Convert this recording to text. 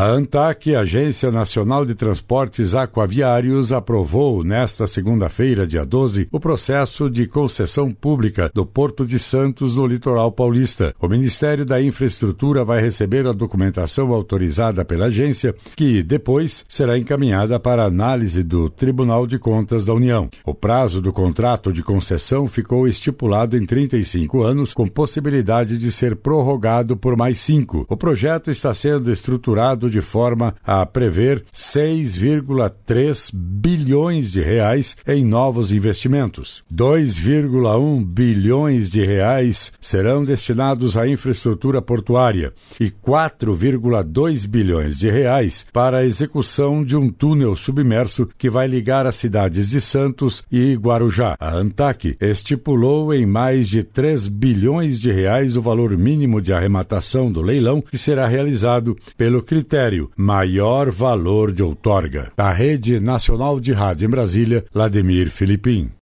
A ANTAC, Agência Nacional de Transportes Aquaviários, aprovou nesta segunda-feira, dia 12, o processo de concessão pública do Porto de Santos no litoral paulista. O Ministério da Infraestrutura vai receber a documentação autorizada pela agência, que depois será encaminhada para análise do Tribunal de Contas da União. O prazo do contrato de concessão ficou estipulado em 35 anos, com possibilidade de ser prorrogado por mais cinco. O projeto está sendo estruturado de forma a prever 6,3 bilhões de reais em novos investimentos. 2,1 bilhões de reais serão destinados à infraestrutura portuária e 4,2 bilhões de reais para a execução de um túnel submerso que vai ligar as cidades de Santos e Guarujá. A ANTAC estipulou em mais de 3 bilhões de reais o valor mínimo de arrematação do leilão que será realizado pelo critério maior valor de outorga. Da Rede Nacional de Rádio em Brasília, Vladimir Filipim.